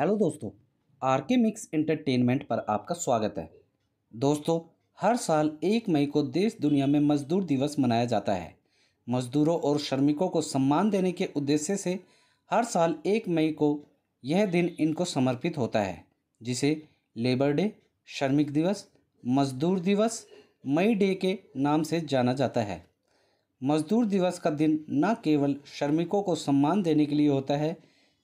hello दोस्तों are K mix entertainment पर आपका स्वागत है दोस्तों हर साल एक मई को देश दुनिया में मजदूर दिवस मनाया जाता है मजदूरों और श्रमिकों को सम्मान देने के उद्देश्य से हर साल एक मई को यह दिन इनको समर्पित होता है जिसे लेबर डे श्रमिक दिवस मजदूर दिवस मई डे के नाम से जाना जाता है मजदूर दिवस का दिन न केवल श्रमिकों को सम्मान देने के लिए होता है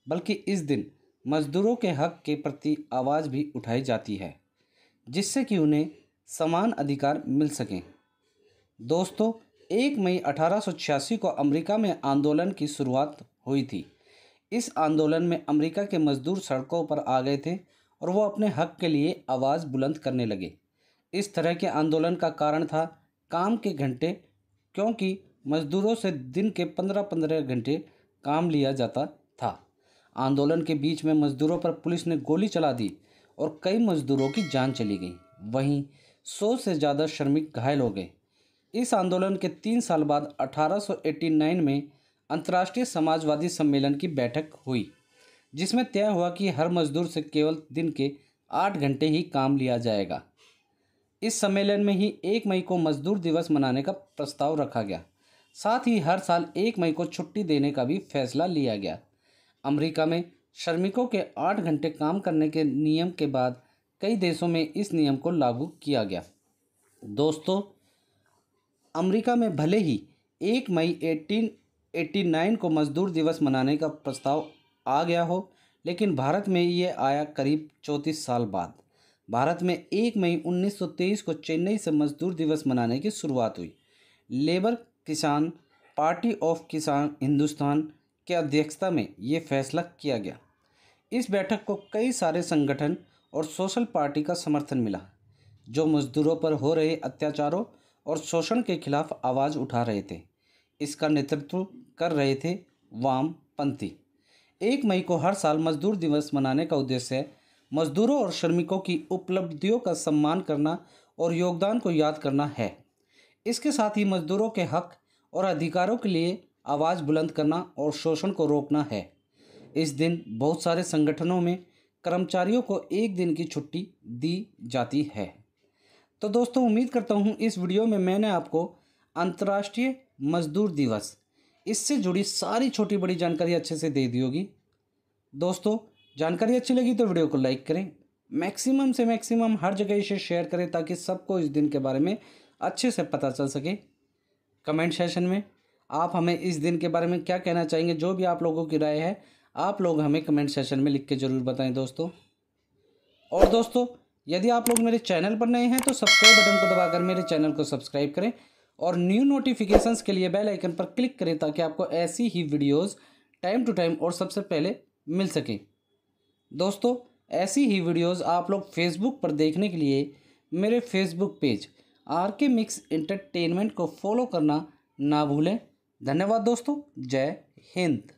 बल्कि इस दिन मजदूरों के हक के प्रति आवाज़ भी उठाई जाती है जिससे कि उन्हें समान अधिकार मिल सकें दोस्तों एक मई अठारह को अमेरिका में आंदोलन की शुरुआत हुई थी इस आंदोलन में अमेरिका के मजदूर सड़कों पर आ गए थे और वो अपने हक के लिए आवाज़ बुलंद करने लगे इस तरह के आंदोलन का कारण था काम के घंटे क्योंकि मजदूरों से दिन के पंद्रह पंद्रह घंटे काम लिया जाता था आंदोलन के बीच में मजदूरों पर पुलिस ने गोली चला दी और कई मजदूरों की जान चली गई वहीं सौ से ज़्यादा श्रमिक घायल हो गए इस आंदोलन के तीन साल बाद 1889 में अंतर्राष्ट्रीय समाजवादी सम्मेलन की बैठक हुई जिसमें तय हुआ कि हर मजदूर से केवल दिन के आठ घंटे ही काम लिया जाएगा इस सम्मेलन में ही एक मई को मजदूर दिवस मनाने का प्रस्ताव रखा गया साथ ही हर साल एक मई को छुट्टी देने का भी फैसला लिया गया अमेरिका में श्रमिकों के आठ घंटे काम करने के नियम के बाद कई देशों में इस नियम को लागू किया गया दोस्तों अमेरिका में भले ही एक मई 1889 को मजदूर दिवस मनाने का प्रस्ताव आ गया हो लेकिन भारत में ये आया करीब चौंतीस साल बाद भारत में एक मई 1923 को चेन्नई से मजदूर दिवस मनाने की शुरुआत हुई लेबर किसान पार्टी ऑफ किसान हिंदुस्तान के अध्यक्षता में ये फैसला किया गया इस बैठक को कई सारे संगठन और सोशल पार्टी का समर्थन मिला जो मजदूरों पर हो रहे अत्याचारों और शोषण के खिलाफ आवाज़ उठा रहे थे इसका नेतृत्व कर रहे थे वामपंथी एक मई को हर साल मजदूर दिवस मनाने का उद्देश्य मजदूरों और श्रमिकों की उपलब्धियों का सम्मान करना और योगदान को याद करना है इसके साथ ही मजदूरों के हक और अधिकारों के लिए आवाज़ बुलंद करना और शोषण को रोकना है इस दिन बहुत सारे संगठनों में कर्मचारियों को एक दिन की छुट्टी दी जाती है तो दोस्तों उम्मीद करता हूँ इस वीडियो में मैंने आपको अंतर्राष्ट्रीय मजदूर दिवस इससे जुड़ी सारी छोटी बड़ी जानकारी अच्छे से दे दी होगी दोस्तों जानकारी अच्छी लगी तो वीडियो को लाइक करें मैक्सिमम से मैक्सिमम हर जगह इसे शेयर करें ताकि सबको इस दिन के बारे में अच्छे से पता चल सके कमेंट सेशन में आप हमें इस दिन के बारे में क्या कहना चाहेंगे जो भी आप लोगों की राय है आप लोग हमें कमेंट सेशन में लिख के ज़रूर बताएं दोस्तों और दोस्तों यदि आप लोग मेरे चैनल पर नए हैं तो सब्सक्राइब बटन को दबाकर मेरे चैनल को सब्सक्राइब करें और न्यू नोटिफिकेशंस के लिए बेल आइकन पर क्लिक करें ताकि आपको ऐसी ही वीडियोस टाइम टू टाइम और सबसे पहले मिल सकें दोस्तों ऐसी ही वीडियोस आप लोग फेसबुक पर देखने के लिए मेरे Facebook page R K mix entertainment को फॉलो करना ना भूलें धन्यवाद दोस्तों जय हिंद